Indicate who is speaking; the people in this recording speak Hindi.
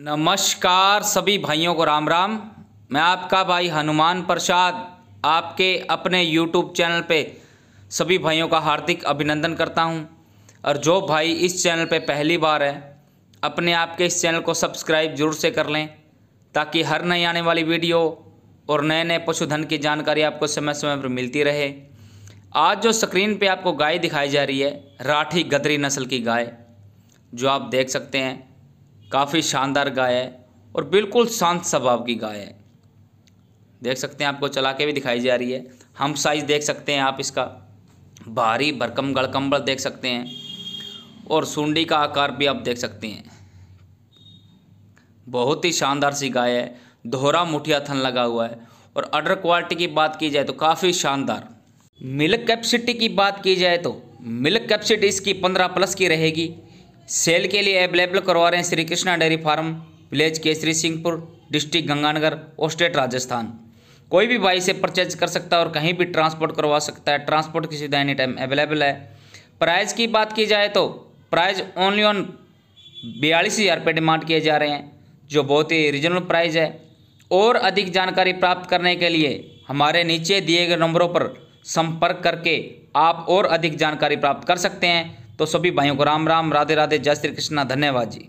Speaker 1: नमस्कार सभी भाइयों को राम राम मैं आपका भाई हनुमान प्रसाद आपके अपने यूट्यूब चैनल पे सभी भाइयों का हार्दिक अभिनंदन करता हूं और जो भाई इस चैनल पे पहली बार है अपने आपके इस चैनल को सब्सक्राइब जरूर से कर लें ताकि हर नई आने वाली वीडियो और नए नए पशुधन की जानकारी आपको समय समय पर मिलती रहे आज जो स्क्रीन पर आपको गाय दिखाई जा रही है राठी गदरी नस्ल की गाय जो आप देख सकते हैं काफ़ी शानदार गाय है और बिल्कुल शांत स्वभाव की गाय है देख सकते हैं आपको चला के भी दिखाई जा रही है हम साइज़ देख सकते हैं आप इसका भारी भरकम गड़कम्बल देख सकते हैं और सुंडी का आकार भी आप देख सकते हैं बहुत ही शानदार सी गाय है दोहरा मुठिया थन लगा हुआ है और अडर क्वालिटी की बात की जाए तो काफ़ी शानदार मिल्क कैपेसिटी की बात की जाए तो मिल्क कैपेसिटी इसकी पंद्रह प्लस की रहेगी सेल के लिए अवेलेबल करवा रहे हैं Shri Krishna dairy farm village Kesari Singhpur district Ganganagar और स्टेट राजस्थान कोई भी भाई से परचेज कर सकता है और कहीं भी ट्रांसपोर्ट करवा सकता है ट्रांसपोर्ट की सुविधा एनी टाइम अवेलेबल है प्राइज़ की बात की जाए तो प्राइज़ ओनली ऑन बयालीस हज़ार रुपये डिमांड किए जा रहे हैं जो बहुत ही रीजनल प्राइस है और अधिक जानकारी प्राप्त करने के लिए हमारे नीचे दिए गए नंबरों पर संपर्क करके आप और अधिक जानकारी प्राप्त कर सकते हैं तो सभी भाइयों को राम राम राधे राधे जय श्री कृष्णा धन्यवाद जी